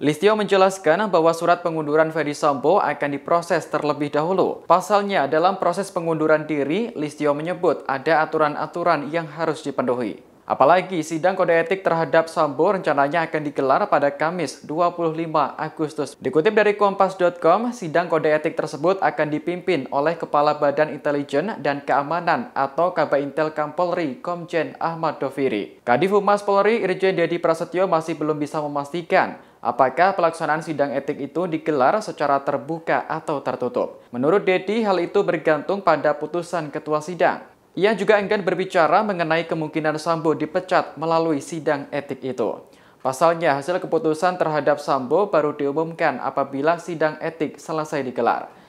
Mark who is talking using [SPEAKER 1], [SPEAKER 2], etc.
[SPEAKER 1] Listio menjelaskan bahwa surat pengunduran Ferry Sambo akan diproses terlebih dahulu. Pasalnya, dalam proses pengunduran diri, Listio menyebut ada aturan-aturan yang harus dipenuhi. Apalagi sidang kode etik terhadap Sambo rencananya akan digelar pada Kamis 25 Agustus. Dikutip dari kompas.com, sidang kode etik tersebut akan dipimpin oleh Kepala Badan Intelijen dan Keamanan atau Intel Kampolri Komjen Ahmad Doviri. Kadif Humas Polri Irjen Dedi Prasetyo masih belum bisa memastikan apakah pelaksanaan sidang etik itu digelar secara terbuka atau tertutup. Menurut Dedi, hal itu bergantung pada putusan ketua sidang. Ia juga enggan berbicara mengenai kemungkinan Sambo dipecat melalui sidang etik itu. Pasalnya, hasil keputusan terhadap Sambo baru diumumkan apabila sidang etik selesai digelar.